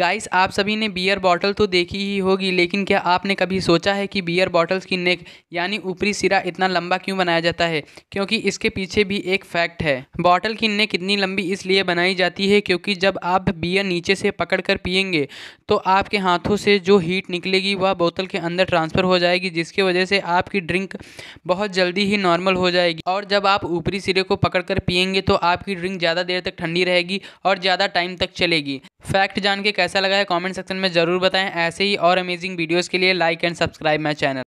guys आप सभी ने बियर बॉटल तो देखी ही होगी लेकिन क्या आपने कभी सोचा है कि बियर बॉटल्स की नेक यानी ऊपरी सिरा इतना लंबा क्यों बनाया जाता है क्योंकि इसके पीछे भी एक फैक्ट है बॉटल की नेक इतनी लंबी इसलिए बनाई जाती है क्योंकि जब आप बियर नीचे से पकड़कर पियेंगे तो आपके हाथों से जो हीट निकलेगी वह बोतल के अंदर ट्रांसफ़र हो जाएगी जिसकी वजह से आपकी ड्रिंक बहुत जल्दी ही नॉर्मल हो जाएगी और जब आप ऊपरी सिरे को पकड़ पियेंगे तो आपकी ड्रिंक ज़्यादा देर तक ठंडी रहेगी और ज़्यादा टाइम तक चलेगी फैक्ट जान के कैसा लगा है कमेंट सेक्शन में ज़रूर बताएं ऐसे ही और अमेजिंग वीडियोस के लिए like and subscribe my channel